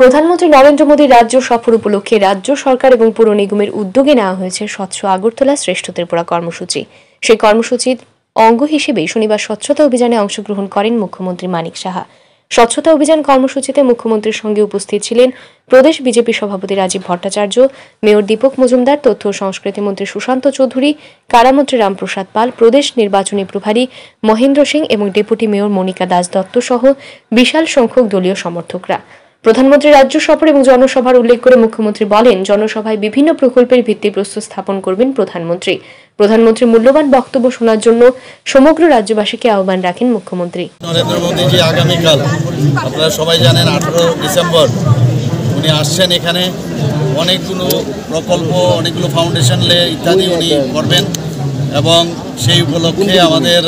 প্রধানমন্ত্রী নরেন্দ্র মোদীর রাজ্য সফর উপলক্ষে রাজ্য সরকার এবং পুর নিগমের উদ্যোগে নেওয়া হয়েছে স্বচ্ছ আগরতলা শ্রেষ্ঠ পড়া কর্মসূচি সেই কর্মসূচির অঙ্গ হিসেবে শনিবার স্বচ্ছতা অভিযানে অংশগ্রহণ করেন মুখ্যমন্ত্রী মানিক সাহা স্বচ্ছতা অভিযান কর্মসূচিতে মুখ্যমন্ত্রীর সঙ্গে উপস্থিত ছিলেন প্রদেশ বিজেপি সভাপতি রাজীব ভট্টাচার্য মেয়র দীপক মজুমদার তথ্য ও সংস্কৃতি মন্ত্রী সুশান্ত চৌধুরী কারামন্ত্রী রামপ্রসাদ পাল প্রদেশ নির্বাচনী প্রভারী মহেন্দ্র সিং এবং ডেপুটি মেয়র মনিকা দাস দত্ত সহ বিশাল সংখ্যক দলীয় সমর্থকরা প্রধানমন্ত্রী রাজ্য সফর এবং জনসভার উল্লেখ করে মুখ্যমন্ত্রী বলেন জনসভায় বিভিন্ন প্রকল্পের ভিত্তিপ্রস্তর স্থাপন করবেন প্রধানমন্ত্রী প্রধানমন্ত্রীর মূল্যবান বক্তব্য শোনার জন্য সমগ্র রাজ্যবাসীকে আহ্বান রাখেন মুখ্যমন্ত্রী নরেন্দ্র মোদীজি আগামীকাল আপনারা সবাই জানেন আঠারো ডিসেম্বর উনি আসছেন এখানে অনেকগুলো প্রকল্প অনেকগুলো ফাউন্ডেশন ইত্যাদি উনি করবেন এবং সেই উপলক্ষে আমাদের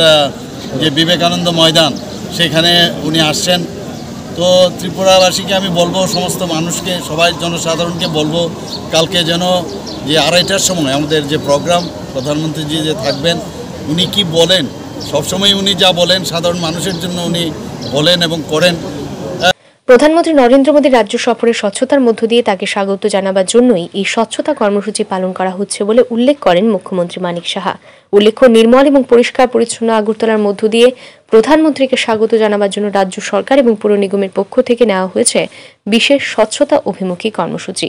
যে বিবেকানন্দ ময়দান সেখানে উনি আসছেন তো ত্রিপুরাবাসীকে আমি বলবো সমস্ত মানুষকে সবাই জনসাধারণকে বলবো কালকে যেন যে আড়াইটার সময় আমাদের যে প্রোগ্রাম প্রধানমন্ত্রীজি যে থাকবেন উনি কি বলেন সবসময় উনি যা বলেন সাধারণ মানুষের জন্য উনি বলেন এবং করেন প্রধানমন্ত্রী নরেন্দ্র মোদীর রাজ্য সফরে স্বচ্ছতার মধ্য দিয়ে তাকে স্বাগত জানাবার জন্যই এই স্বচ্ছতা কর্মসূচি পালন করা হচ্ছে বলে উল্লেখ করেন মুখ্যমন্ত্রী মানিক সাহা উল্লেখ্য নির্মল এবং পরিষ্কার পরিচ্ছন্ন আগরতলার মধ্য দিয়ে প্রধানমন্ত্রীকে স্বাগত জানাবার জন্য রাজ্য সরকার এবং পুর নিগমের পক্ষ থেকে নেওয়া হয়েছে বিশেষ স্বচ্ছতা অভিমুখী কর্মসূচি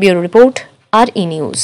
bureau report R E news